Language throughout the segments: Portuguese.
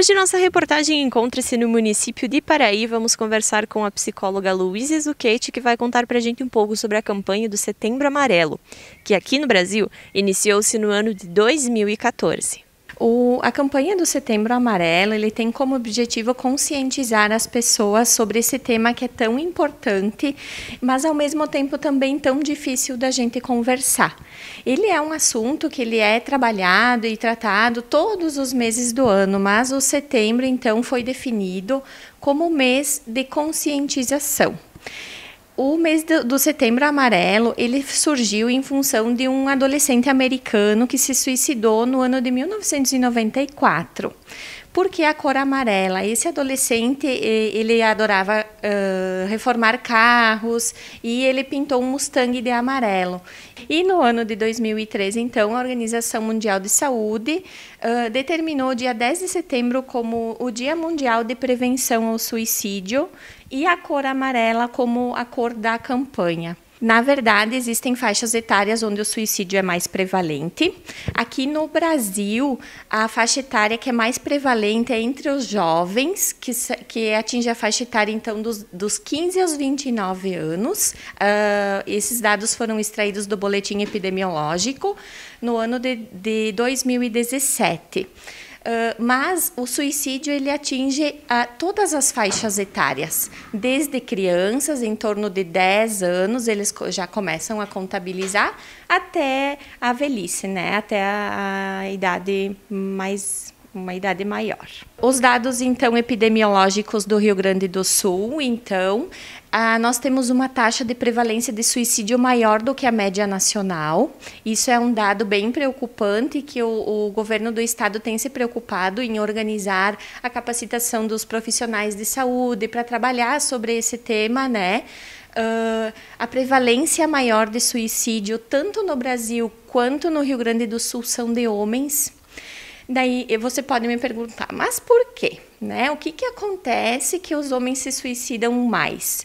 Hoje nossa reportagem encontra-se no município de Paraí. Vamos conversar com a psicóloga Luísa Zucchetti, que vai contar para a gente um pouco sobre a campanha do Setembro Amarelo, que aqui no Brasil iniciou-se no ano de 2014. O, a campanha do Setembro Amarelo ele tem como objetivo conscientizar as pessoas sobre esse tema que é tão importante, mas ao mesmo tempo também tão difícil da gente conversar. Ele é um assunto que ele é trabalhado e tratado todos os meses do ano, mas o setembro então foi definido como mês de conscientização. O mês do, do, Setembro Amarelo, ele surgiu em função de um adolescente americano que se suicidou no ano de 1994 porque a cor amarela. Esse adolescente ele adorava uh, reformar carros e ele pintou um Mustang de amarelo. E no ano de 2003, então, a Organização Mundial de Saúde uh, determinou o dia 10 de setembro como o Dia Mundial de Prevenção ao Suicídio e a cor amarela como a cor da campanha. Na verdade, existem faixas etárias onde o suicídio é mais prevalente. Aqui no Brasil, a faixa etária que é mais prevalente é entre os jovens, que, que atinge a faixa etária então dos, dos 15 aos 29 anos. Uh, esses dados foram extraídos do boletim epidemiológico no ano de, de 2017. Ah, mas o suicídio ele atinge a todas as faixas etárias, desde crianças em torno de 10 anos eles já começam a contabilizar até a velhice, né? Até a, a idade mais uma idade maior. Os dados então epidemiológicos do Rio Grande do Sul, então, ah, nós temos uma taxa de prevalência de suicídio maior do que a média nacional. Isso é um dado bem preocupante que o, o governo do estado tem se preocupado em organizar a capacitação dos profissionais de saúde para trabalhar sobre esse tema, né? Uh, a prevalência maior de suicídio, tanto no Brasil quanto no Rio Grande do Sul, são de homens. Daí você pode me perguntar, mas por quê? Né? O que, que acontece que os homens se suicidam mais?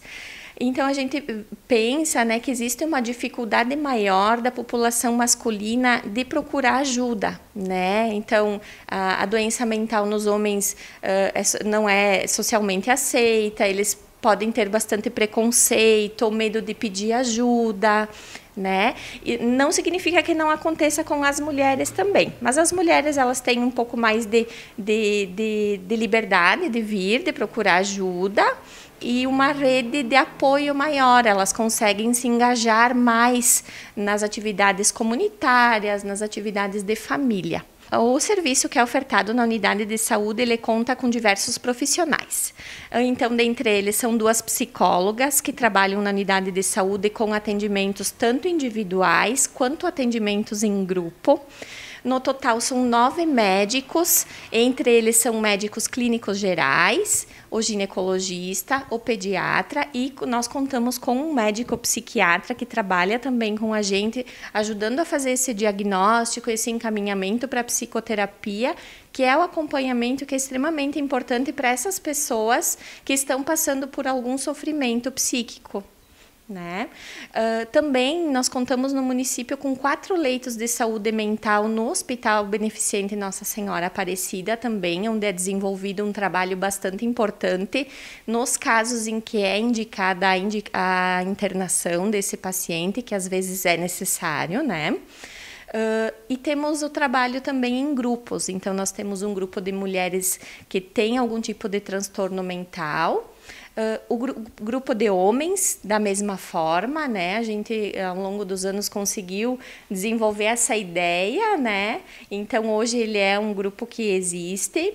Então a gente pensa né, que existe uma dificuldade maior da população masculina de procurar ajuda. Né? Então a, a doença mental nos homens uh, é, não é socialmente aceita, eles podem ter bastante preconceito ou medo de pedir ajuda, né? E não significa que não aconteça com as mulheres também, mas as mulheres elas têm um pouco mais de, de, de, de liberdade de vir, de procurar ajuda e uma rede de apoio maior, elas conseguem se engajar mais nas atividades comunitárias, nas atividades de família. O serviço que é ofertado na unidade de saúde, ele conta com diversos profissionais. Então, dentre eles, são duas psicólogas que trabalham na unidade de saúde com atendimentos tanto individuais quanto atendimentos em grupo. No total, são nove médicos. Entre eles são médicos clínicos gerais, o ginecologista, o pediatra e nós contamos com um médico psiquiatra que trabalha também com a gente, ajudando a fazer esse diagnóstico, esse encaminhamento para psicoterapia, que é o acompanhamento que é extremamente importante para essas pessoas que estão passando por algum sofrimento psíquico. Né? Uh, também nós contamos no município com quatro leitos de saúde mental no Hospital Beneficente Nossa Senhora Aparecida, também, onde é desenvolvido um trabalho bastante importante nos casos em que é indicada a, a internação desse paciente, que às vezes é necessário, né? Uh, e temos o trabalho também em grupos. Então, nós temos um grupo de mulheres que têm algum tipo de transtorno mental, Uh, o gru grupo de homens, da mesma forma, né? A gente, ao longo dos anos, conseguiu desenvolver essa ideia, né? Então, hoje ele é um grupo que existe.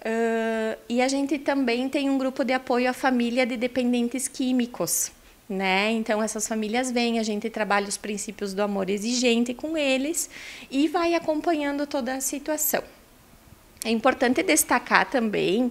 Uh, e a gente também tem um grupo de apoio à família de dependentes químicos. Né? Então essas famílias vêm, a gente trabalha os princípios do amor exigente com eles e vai acompanhando toda a situação. É importante destacar também uh,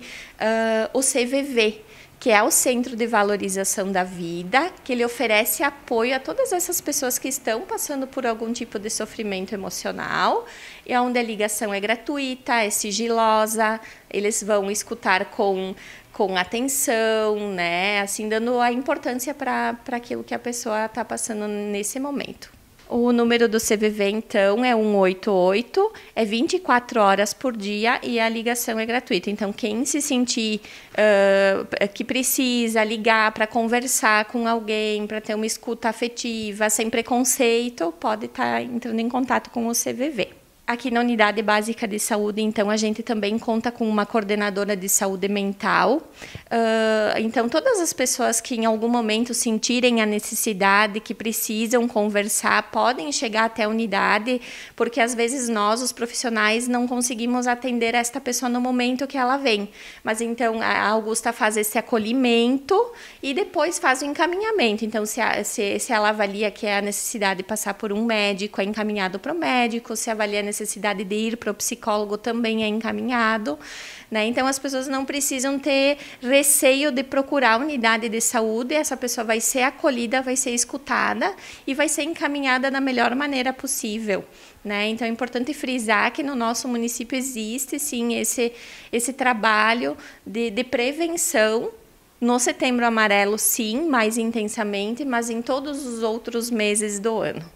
o CVV, que é o Centro de Valorização da Vida, que ele oferece apoio a todas essas pessoas que estão passando por algum tipo de sofrimento emocional, e onde a ligação é gratuita, é sigilosa, eles vão escutar com, com atenção, né? Assim, dando a importância para aquilo que a pessoa está passando nesse momento. O número do CVV, então, é 188, é 24 horas por dia e a ligação é gratuita. Então, quem se sentir uh, que precisa ligar para conversar com alguém, para ter uma escuta afetiva, sem preconceito, pode estar tá entrando em contato com o CVV. Aqui na Unidade Básica de Saúde, então, a gente também conta com uma coordenadora de saúde mental. Uh, então, todas as pessoas que em algum momento sentirem a necessidade, que precisam conversar, podem chegar até a unidade, porque às vezes nós, os profissionais, não conseguimos atender esta pessoa no momento que ela vem. Mas então, a Augusta faz esse acolhimento e depois faz o encaminhamento. Então, se, a, se, se ela avalia que é a necessidade de passar por um médico, é encaminhado para o médico, se avalia a necessidade de ir para o psicólogo também é encaminhado. Né? Então, as pessoas não precisam ter receio de procurar a unidade de saúde, essa pessoa vai ser acolhida, vai ser escutada e vai ser encaminhada da melhor maneira possível. Né? Então, é importante frisar que no nosso município existe, sim, esse, esse trabalho de, de prevenção no setembro amarelo, sim, mais intensamente, mas em todos os outros meses do ano.